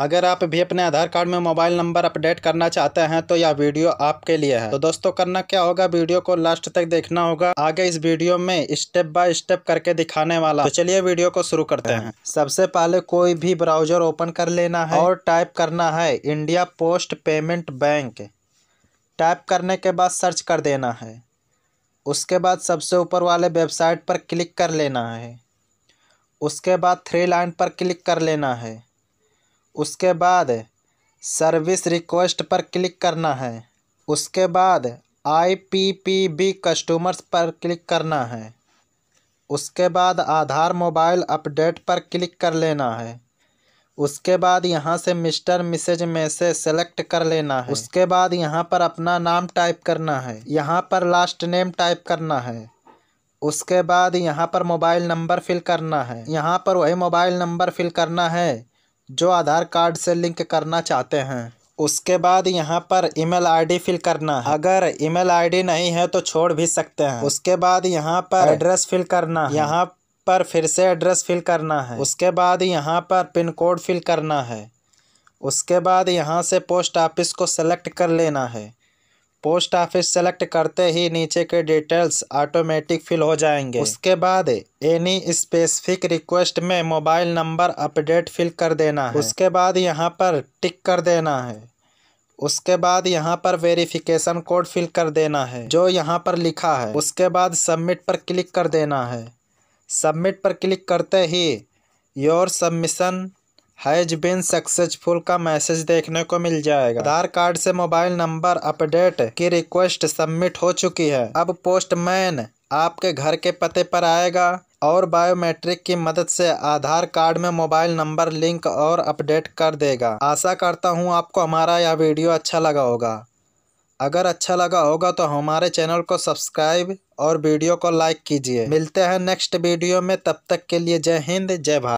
अगर आप भी अपने आधार कार्ड में मोबाइल नंबर अपडेट करना चाहते हैं तो यह वीडियो आपके लिए है तो दोस्तों करना क्या होगा वीडियो को लास्ट तक देखना होगा आगे इस वीडियो में स्टेप बाय स्टेप करके दिखाने वाला तो चलिए वीडियो को शुरू करते हैं सबसे पहले कोई भी ब्राउजर ओपन कर लेना है और टाइप करना है India post payment bank type करने के बाद सर्च कर देना है उसके बाद सबसे ऊपर वाले वेबसाइट पर क्लिक कर लेना है उसके बाद थ्री लाइन पर क्लिक कर लेना है उसके बाद सर्विस रिक्वेस्ट पर क्लिक करना है उसके बाद I P P B customers पर क्लिक करना है उसके बाद आधार मोबाइल अपडेट पर क्लिक कर लेना है उसके बाद यहाँ से मिस्टर मिसेज में से सेलेक्ट कर लेना है उसके बाद यहाँ पर अपना नाम टाइप करना है यहाँ पर लास्ट नेम टाइप करना है उसके बाद यहाँ पर मोबाइल नंबर फिल करना है यहाँ पर वही मोबाइल नंबर फिल करना है जो आधार कार्ड से लिंक करना चाहते हैं उसके बाद यहाँ पर ईमेल आईडी फिल करना है अगर ईमेल आईडी नहीं है तो छोड़ भी सकते हैं उसके बाद यहाँ पर एड्रेस फिल करना है यहाँ पर फिर से एड्रेस फिल करना है उसके बाद यहाँ पर पिन कोड फिल करना है उसके बाद यहाँ से पोस्ट ऑफिस को सेलेक्ट कर लेना है पोस्ट ऑफिस सेलेक्ट करते ही नीचे के डिटेल्स ऑटोमेटिक फिल हो जाएंगे उसके बाद एनी स्पेसिफिक रिक्वेस्ट में मोबाइल नंबर अपडेट फिल कर देना है उसके बाद यहाँ पर टिक कर देना है उसके बाद यहाँ पर वेरिफिकेशन कोड फिल कर देना है जो यहाँ पर लिखा है उसके बाद सबमिट पर क्लिक कर देना है सबमिट पर क्लिक करते ही your submission has been successful का मैसेज देखने को मिल जाएगा आधार कार्ड से मोबाइल नंबर अपडेट की रिक्वेस्ट सबमिट हो चुकी है अब पोस्टमैन आपके घर के पते पर आएगा और बायोमेट्रिक की मदद से आधार कार्ड में मोबाइल नंबर लिंक और अपडेट कर देगा आशा करता हूँ आपको हमारा यह वीडियो अच्छा लगा होगा अगर अच्छा लगा होगा तो हमारे चैनल को सब्सक्राइब और वीडियो को लाइक कीजिए मिलते हैं नेक्स्ट वीडियो में तब तक के लिए जय हिंद जय भारत